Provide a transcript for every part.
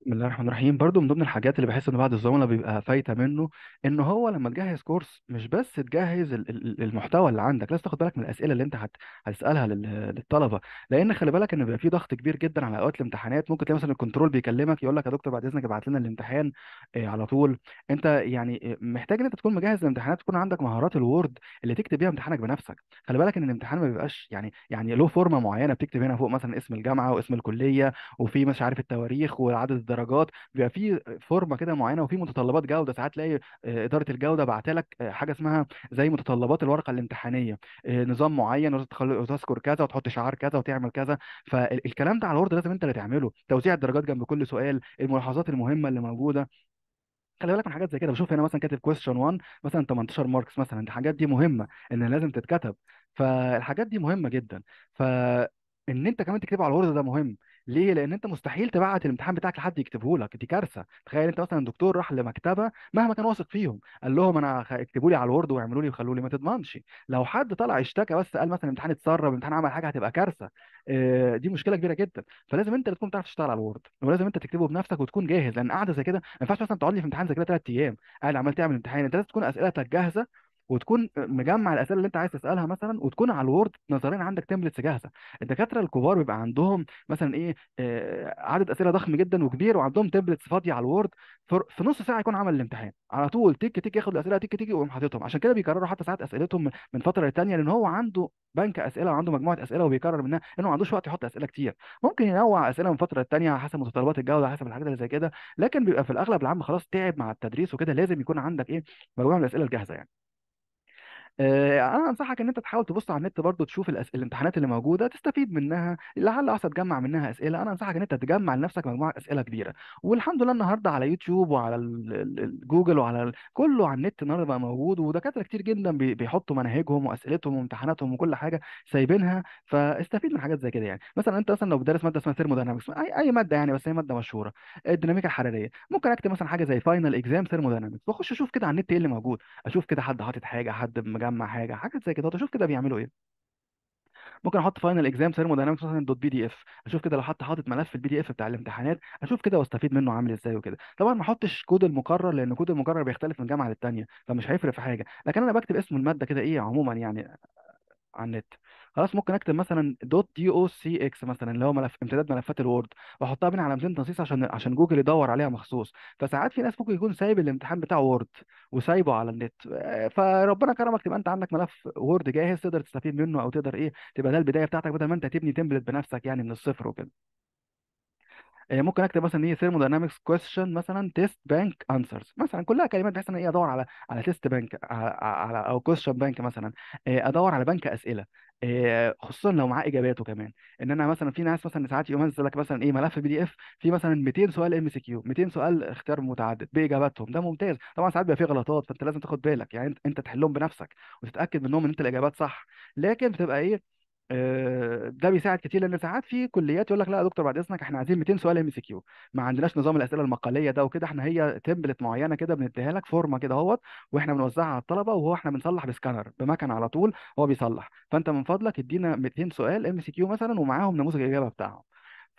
بسم الله الرحمن الرحيم برضو من ضمن الحاجات اللي بحس ان بعض الزملاء بيبقى فايته منه ان هو لما تجهز كورس مش بس تجهز المحتوى اللي عندك لازم تاخد بالك من الاسئله اللي انت هت- هتسالها لل- للطلبه لان خلي بالك ان بيبقى في ضغط كبير جدا على اوقات الامتحانات ممكن تلاقي مثلا الكنترول بيكلمك يقول لك يا دكتور بعد اذنك ابعت لنا الامتحان آه، على طول انت يعني آه، محتاج ان انت تكون مجهز الامتحانات تكون عندك مهارات الوورد اللي تكتب بيها امتحانك بنفسك خلي بالك ان الامتحان ما بيبقاش يعني يعني له فورمه معينه بتكتب هنا فوق مثلا اسم الجامعه واسم الكليه وفي مش عارف التواريخ وعدد الدرجات درجات بيبقى في فورمه كده معينه وفي متطلبات جوده ساعات تلاقي آه، اداره الجوده لك آه، حاجه اسمها زي متطلبات الورقه الامتحانيه آه، نظام معين وتذكر كذا وتحط شعار كذا وتعمل كذا فالكلام ده على الورد لازم انت اللي تعمله توزيع الدرجات جنب كل سؤال الملاحظات المهمه اللي موجوده خلي بالك من حاجات زي كده بشوف هنا مثلا كاتب كويستشن 1 مثلا 18 ماركس مثلا الحاجات دي مهمه ان لازم تتكتب فالحاجات دي مهمه جدا فان انت كمان تكتبه على الورد ده مهم ليه؟ لان انت مستحيل تبعت الامتحان بتاعك لحد يكتبه لك دي كارثه تخيل انت مثلا دكتور راح لمكتبه مهما كان واثق فيهم قال لهم انا اكتبوا لي على الوورد واعملوا لي وخلوا لي ما تضمنش لو حد طلع اشتكى بس قال مثلا الامتحان اتسرب الامتحان عمل حاجه هتبقى كارثه آه، دي مشكله كبيره جدا فلازم انت اللي تكون بتعرف تشتغل على الوورد، ولازم انت تكتبه بنفسك وتكون جاهز لان قاعده زي كده ما ينفعش مثلا تقعد لي في امتحان زي كده ثلاث ايام قاعد عمال تعمل امتحان انت لازم تكون اسئلتك جاهزه وتكون مجمع الاسئله اللي انت عايز تسالها مثلا وتكون على الوورد نظريا عندك تمبلتس جاهزه الدكاتره الكبار بيبقى عندهم مثلا ايه آه عدد اسئله ضخم جدا وكبير وعندهم تمبلتس فاضيه على الوورد في نص ساعه يكون عمل الامتحان على طول تك تك ياخد الاسئله تك تك ويقوم حاططهم عشان كده بيكرروا حتى ساعات اسئلتهم من فتره للتانيه لان هو عنده بنك اسئله وعنده مجموعه اسئله وبيكرر منها لانه ما عندوش وقت يحط اسئله كتير ممكن ينوع اسئله من فتره للتانيه حسب متطلبات الجوده حسب الحاجات اللي زي كده لكن بيبقى في الاغلب العام خلاص تعب مع التدريس وكده لازم يكون عندك ايه مجموعه من الاسئله الجاهزه يعني آه، انا انصحك ان انت تحاول تبص على النت برضو تشوف الامتحانات اللي موجوده تستفيد منها لعل اصلا تجمع منها اسئله انا انصحك ان انت تجمع لنفسك مجموعه اسئله كبيره والحمد لله النهارده على يوتيوب وعلى جوجل وعلى كله على النت النهارده بقى موجود ودكاتره كتير جدا بيحطوا مناهجهم واسئلتهم وامتحاناتهم وكل حاجه سايبينها فاستفيد من حاجات زي كده يعني مثلا انت مثلا لو بتدرس ماده اسمها ثيرموداينامكس اي اي ماده يعني بس هي ماده مشهوره الديناميكا الحراريه ممكن اكتب مثلا حاجه زي فاينل اكزام ثيرموداينامكس واخش اشوف كده على النت ايه اللي موجود اشوف كده حد حاطط حاجه حد مجمع حاجه حاجه زي كده اشوف كده بيعملوا ايه ممكن احط فاينل اكزام ثيرموداينامكس مثلا دوت بي دي اف اشوف كده لو حتى حاطط ملف البي دي اف بتاع الامتحانات اشوف كده واستفيد منه عامل ازاي وكده طبعا ما احطش كود المقرر لان كود المقرر بيختلف من جامعه للتانيه فمش هيفرق في حاجه لكن انا بكتب اسم الماده كده ايه عموما يعني آه، على النت خلاص ممكن اكتب مثلا دوت يو او سي اكس مثلا اللي هو ملف امتداد ملفات الوورد واحطها بين علامتين تنصيص عشان عشان جوجل يدور عليها مخصوص فساعات في ناس ممكن يكون سايب الامتحان بتاع وورد وسايبه على النت آه، فربنا كرمك تبقى انت عندك ملف وورد جاهز تقدر تستفيد منه او تقدر ايه تبقى ده البدايه بتاعتك بدل ما انت تبني تمبلت بنفسك يعني من الصفر وكده آه، ممكن اكتب مثلا ايه ثيرموداينامكس كويشن مثلا تيست بانك انسرز مثلا كلها كلمات بحيث ان ايه ادور على على تيست بانك على, على او كويشن بانك مثلا آه، ادور على بنك اسئله آه، خصوصا لو معاه اجاباته كمان ان انا مثلا في ناس مثلا ساعات ينزل لك مثلا ايه ملف بي دي اف في مثلا 200 سؤال ام سي كيو 200 سؤال اختيار متعدد باجاباتهم ده ممتاز طبعا ساعات بيبقى فيه غلطات فانت لازم تاخد بالك يعني انت تحلهم بنفسك وتتاكد منهم ان انت الاجابات صح لكن بتبقى ايه آه، ده بيساعد كتير لان ساعات في كليات يقول لك لا يا دكتور بعد اذنك احنا عايزين 200 سؤال ام سي كيو ما عندناش نظام الاسئله المقاليه ده وكده احنا هي تمبلت معينه كده بنديها لك فورمه كده اهوت واحنا بنوزعها على الطلبه وهو احنا بنصلح بسكانر بمكن على طول هو بيصلح فانت من فضلك ادينا 200 سؤال ام سي كيو مثلا ومعاهم نموذج الاجابه بتاعهم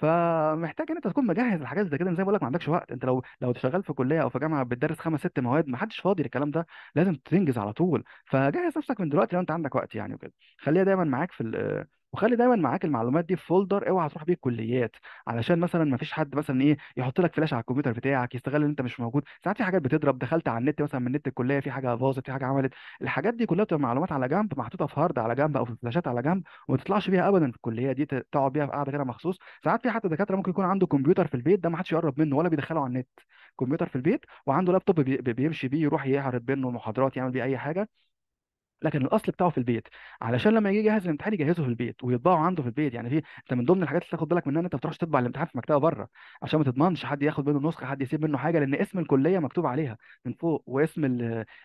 فمحتاج ان انت تكون مجهز الحاجات زي كده زي ما بقول لك ما عندكش وقت انت لو لو شغال في كليه او في جامعه بتدرس خمس ست مواد ما حدش فاضي للكلام ده لازم تنجز على طول فجهز نفسك من دلوقتي لو انت عندك وقت يعني وكده خليها دايما معاك في وخلي دايما معاك المعلومات دي في فولدر اوعى تروح بيه الكليات علشان مثلا ما فيش حد مثلا ايه يحط لك فلاش على الكمبيوتر بتاعك يستغل ان انت مش موجود ساعات في حاجات بتضرب دخلت على النت مثلا من نت الكليه في حاجه باظت في حاجه عملت الحاجات دي كلها بتبقى معلومات على جنب محطوطه في هارد على جنب او في فلاشات على جنب وما تطلعش بيها ابدا في الكليه دي تقعد بيها في قاعده كده مخصوص ساعات في حتى دكاتره ممكن يكون عنده كمبيوتر في البيت ده ما حدش يقرب منه ولا بيدخله على النت كمبيوتر في البيت وعنده لابتوب بيمشي بيه يروح يعرض بينه المحاضرات يعمل بيه اي حاجه لكن الاصل بتاعه في البيت علشان لما يجي يجهز الامتحان يجهزه في البيت ويطبعه عنده في البيت يعني في انت من ضمن الحاجات اللي تاخد بالك منها ان انت ما تروحش تطبع الامتحان في مكتبه بره عشان ما تضمنش حد ياخد منه نسخه حد يسيب منه حاجه لان اسم الكليه مكتوب عليها من فوق واسم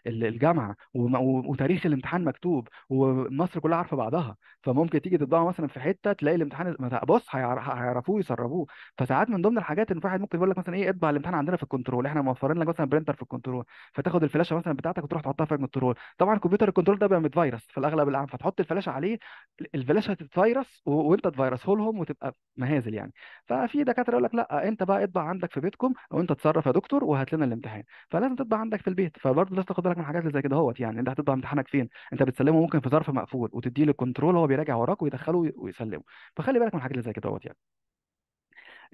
الجامعه وتاريخ الامتحان مكتوب ومصر كلها عارفه بعضها فممكن تيجي تطبعه مثلا في حته تلاقي الامتحان بص هيعرفوه يسربوه فساعات من ضمن الحاجات ان في واحد ممكن يقول لك مثلا ايه اطبع الامتحان عندنا في الكنترول احنا موفرين لك مثلا برينتر في الكنترول فتاخد الفلاشه مثلا بتاعتك وتروح تحطها في الكنترول طبعا الكمبيوتر الكنترول ده ده بقى متفيرس في الاغلب العام فتحط الفلاشه عليه الفلاشه هتتفيرس وانت تفيرسه لهم وتبقى مهازل يعني ففي دكاتره يقول لك لا انت بقى اطبع عندك في بيتكم او انت اتصرف يا دكتور وهات لنا الامتحان فلازم تطبع عندك في البيت فبرضه لازم تاخد بالك من حاجات زي كده اهوت يعني انت هتطبع امتحانك فين انت بتسلمه ممكن في ظرف مقفول وتديه للكنترول هو بيراجع وراك ويدخله ويسلمه فخلي بالك من حاجات زي كده اهوت يعني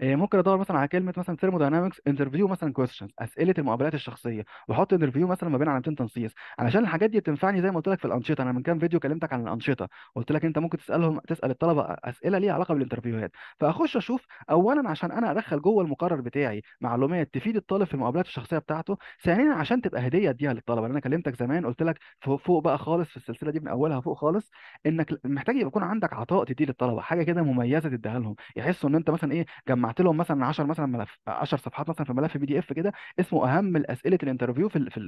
آه، ممكن ادور مثلا على كلمه مثلا ثيرموداينامكس انترفيو مثلا كويستشنز اسئله المقابلات الشخصيه واحط انترفيو مثلا ما بين علامتين تنصيص علشان الحاجات دي بتنفعني زي ما قلت لك في الانشطه انا من كام فيديو كلمتك عن الانشطه قلت لك انت ممكن تسالهم تسال الطلبه اسئله ليها علاقه بالانترفيوهات فاخش اشوف اولا عشان انا ادخل جوه المقرر بتاعي معلومات تفيد الطالب في المقابلات الشخصيه بتاعته ثانيا عشان تبقى هديه اديها للطلبه انا كلمتك زمان قلت لك فوق بقى خالص في السلسله دي من اولها فوق خالص انك محتاج يكون عندك عطاء تديه للطلبه حاجه كده مميزه تديها لهم يحسوا ان انت مثلا ايه جمعت لهم مثلا 10 مثلا ملف 10 صفحات مثلا في ملف بي دي اف كده اسمه اهم الاسئله الانترفيو في في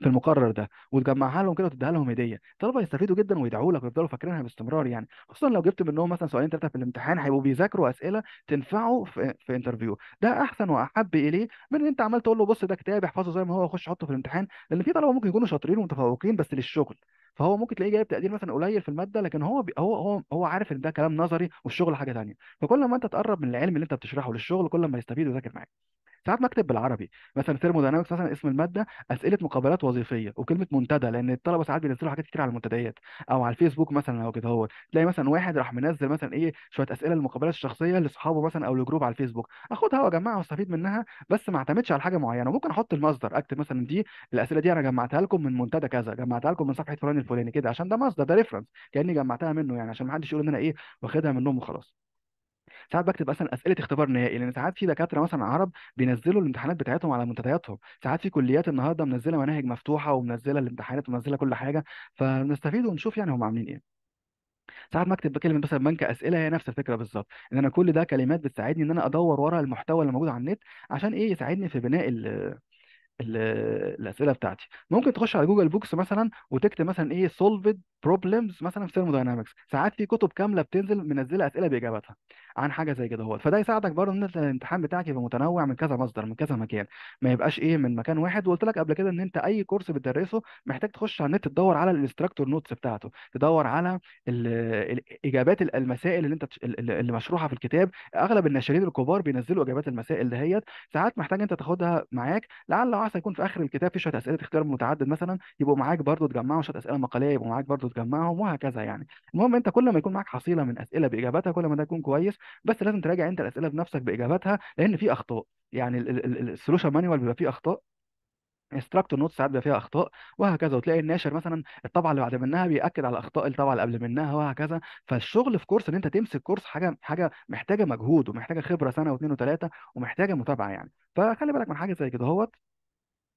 في المقرر ده وتجمعها لهم كده وتديها لهم هديه الطلبه يستفيدوا جدا ويدعوا لك ويفضلوا فاكرينها باستمرار يعني خصوصا لو جبت منهم مثلا سؤالين ثلاثه في الامتحان هيبقوا بيذاكروا اسئله تنفعه في, في انترفيو ده احسن واحب اليه من ان انت عمال تقول له بص ده كتاب احفظه زي ما هو خش حطه في الامتحان لان في طلبه ممكن يكونوا شاطرين ومتفوقين بس للشغل فهو ممكن تلاقيه جايب تقدير مثلا قليل في الماده لكن هو بي... هو هو هو عارف ان ده كلام نظري والشغل حاجه ثانيه فكل ما انت تقرب من العلم اللي انت بتشرحه للشغل كل ما يستفيد ويذاكر معاك ساعات اكتب بالعربي مثلا ثيرموداينامكس مثلا اسم الماده اسئله مقابلات وظيفيه وكلمه منتدى لان الطلبه ساعات بينزلوا حاجات كتير على المنتديات او على الفيسبوك مثلا او كده هو تلاقي مثلا واحد راح منزل مثلا ايه شويه اسئله للمقابلات الشخصيه لاصحابه مثلا او لجروب على الفيسبوك اخدها واجمعها واستفيد منها بس ما اعتمدش على حاجه معينه وممكن احط المصدر اكتب مثلا دي الاسئله دي انا جمعتها لكم من منتدى كذا جمعتها لكم من صفحه فلان الفلاني يعني كده عشان ده مصدر ده ريفرنس كاني جمعتها منه يعني عشان ما حدش يقول ان انا ايه واخدها منهم وخلاص ساعات بكتب مثلا اسئله اختبار نهائي لان ساعات في دكاتره مثلا عرب بينزلوا الامتحانات بتاعتهم على منتدياتهم ساعات في كليات النهارده منزله مناهج مفتوحه ومنزله الامتحانات ومنزله كل حاجه فنستفيد ونشوف يعني هم عاملين ايه ساعات ما اكتب كلمه مثلا بنك اسئله هي نفس الفكره بالظبط ان انا كل ده كلمات بتساعدني ان انا ادور ورا المحتوى اللي موجود على النت عشان ايه يساعدني في بناء الاسئله بتاعتي ممكن تخش على جوجل بوكس مثلا وتكتب مثلا ايه سولفد بروبلمز مثلا في ثيرموداينامكس ساعات في كتب كامله بتنزل منزله اسئله باجاباتها عن حاجه زي كده هو فده يساعدك برضه ان انت الامتحان بتاعك يبقى متنوع من كذا مصدر من كذا مكان ما يبقاش ايه من مكان واحد وقلت لك قبل كده ان انت اي كورس بتدرسه محتاج تخش على النت تدور على الانستراكتور نوتس بتاعته تدور على الاجابات المسائل اللي انت اللي مشروحه في الكتاب اغلب الناشرين الكبار بينزلوا اجابات المسائل دهيت ساعات محتاج انت تاخدها معاك لعل وعسى يكون في اخر الكتاب في شويه اسئله اختيار متعدد مثلا يبقوا معاك برضه تجمعهم شويه اسئله مقاليه يبقوا معاك برضه تجمعهم وهكذا يعني المهم انت كل ما يكون معاك حصيله من اسئله باجاباتها كل ما ده يكون كويس بس لازم تراجع انت الاسئله بنفسك باجاباتها لان في اخطاء يعني السولوشن مانيوال بيبقى فيه اخطاء انستراكتور نوت ساعات بيبقى فيها اخطاء وهكذا وتلاقي الناشر مثلا الطبعه اللي بعد منها بياكد على اخطاء الطبعه اللي قبل منها وهكذا فالشغل في كورس ان انت تمسك كورس حاجه حاجه محتاجه مجهود ومحتاجه خبره سنه واثنين وثلاثه ومحتاجه متابعه يعني فخلي بالك من حاجه زي كده اهوت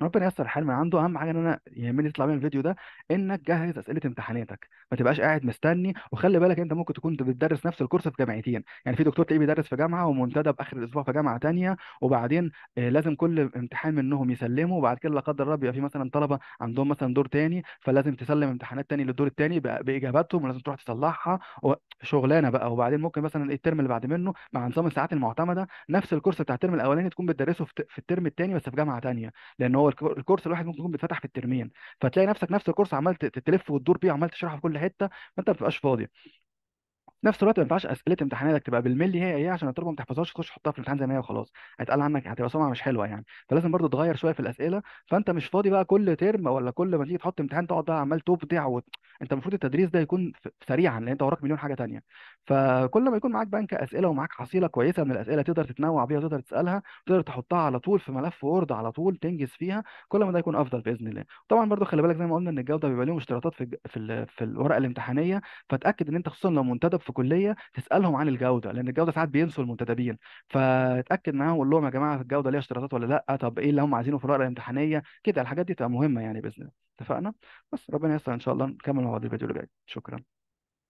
ربنا ييسر الحال من عنده اهم حاجه ان انا يهمني يطلع من الفيديو ده انك جهز اسئله امتحاناتك ما تبقاش قاعد مستني وخلي بالك انت ممكن تكون بتدرس نفس الكورس في جامعتين يعني في دكتور تلاقيه بيدرس في جامعه ومنتدى باخر الاسبوع في جامعه تانية وبعدين آه، لازم كل امتحان منهم يسلمه وبعد كده لا قدر الله بيبقى في مثلا طلبه عندهم مثلا دور تاني فلازم تسلم امتحانات تاني للدور التاني باجاباتهم ولازم تروح تصلحها وشغلانه بقى وبعدين ممكن مثلا الترم اللي بعد منه مع نظام الساعات المعتمده نفس الكورس بتاع الترم الاولاني تكون بتدرسه في في الترم التاني بس في جامعه تانية لان هو هو الكورس الواحد ممكن يكون بيتفتح في الترمين فتلاقي نفسك نفس الكورس عمال تلف وتدور بيه عمال تشرحه في كل حته فانت ما بتبقاش فاضي نفس الوقت ما ينفعش اسئله امتحاناتك تبقى بالملي هي هي إيه عشان التربه ما تحفظهاش تخش تحطها في الامتحان زي ما هي وخلاص هيتقال عنك هتبقى سمعه مش حلوه يعني فلازم برضو تغير شويه في الاسئله فانت مش فاضي بقى كل ترم ولا كل ما تيجي تحط امتحان تقعد بقى عمال تبدع انت المفروض التدريس ده يكون سريعا لان انت وراك مليون حاجه تانيه فكل ما يكون معاك بنك اسئله ومعاك حصيله كويسه من الاسئله تقدر تتنوع بيها وتقدر تسالها وتقدر تحطها على طول في ملف وورد على طول تنجز فيها كل ما ده يكون افضل باذن الله طبعا برضو خلي بالك زي ما قلنا ان الجوده بيبقى لهم اشتراطات في في, في الورقه الامتحانيه فتاكد ان انت خصوصا لو منتدب في كليه تسالهم عن الجوده لان الجوده ساعات بينسوا المنتدبين فاتاكد معاهم وقول لهم يا جماعه الجوده ليها اشتراطات ولا لا طب ايه اللي هم عايزينه في الورقه الامتحانيه كده الحاجات دي تبقى مهمه يعني باذن الله اتفقنا بس ربنا يسر ان شاء الله نكمل مع بعض الفيديو اللي جاي شكرا